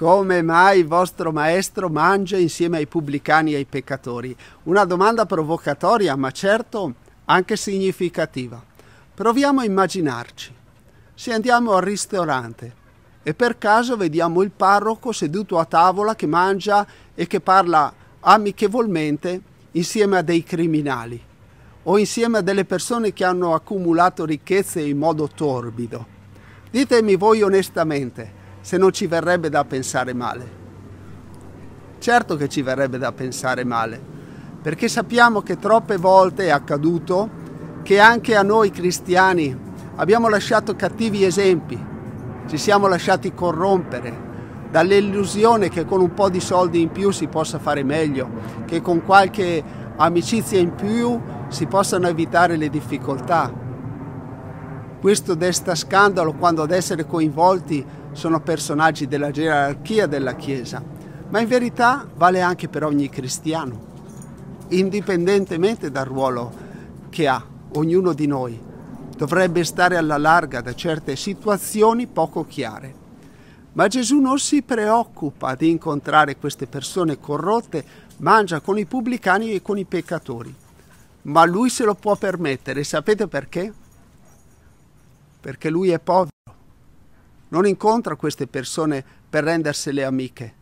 Come mai il vostro maestro mangia insieme ai pubblicani e ai peccatori? Una domanda provocatoria, ma certo anche significativa. Proviamo a immaginarci. Se andiamo al ristorante e per caso vediamo il parroco seduto a tavola che mangia e che parla amichevolmente insieme a dei criminali o insieme a delle persone che hanno accumulato ricchezze in modo torbido. Ditemi voi onestamente, se non ci verrebbe da pensare male. Certo che ci verrebbe da pensare male, perché sappiamo che troppe volte è accaduto che anche a noi cristiani abbiamo lasciato cattivi esempi, ci siamo lasciati corrompere dall'illusione che con un po' di soldi in più si possa fare meglio, che con qualche amicizia in più si possano evitare le difficoltà. Questo desta scandalo quando ad essere coinvolti sono personaggi della gerarchia della Chiesa, ma in verità vale anche per ogni cristiano, indipendentemente dal ruolo che ha ognuno di noi. Dovrebbe stare alla larga da certe situazioni poco chiare. Ma Gesù non si preoccupa di incontrare queste persone corrotte, mangia con i pubblicani e con i peccatori. Ma lui se lo può permettere, sapete perché? perché lui è povero. Non incontra queste persone per rendersele amiche,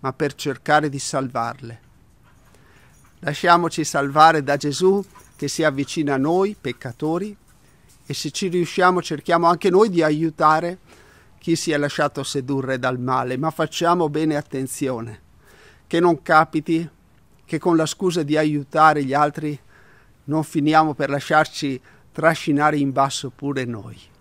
ma per cercare di salvarle. Lasciamoci salvare da Gesù che si avvicina a noi, peccatori, e se ci riusciamo cerchiamo anche noi di aiutare chi si è lasciato sedurre dal male, ma facciamo bene attenzione, che non capiti che con la scusa di aiutare gli altri non finiamo per lasciarci trascinare in basso pure noi.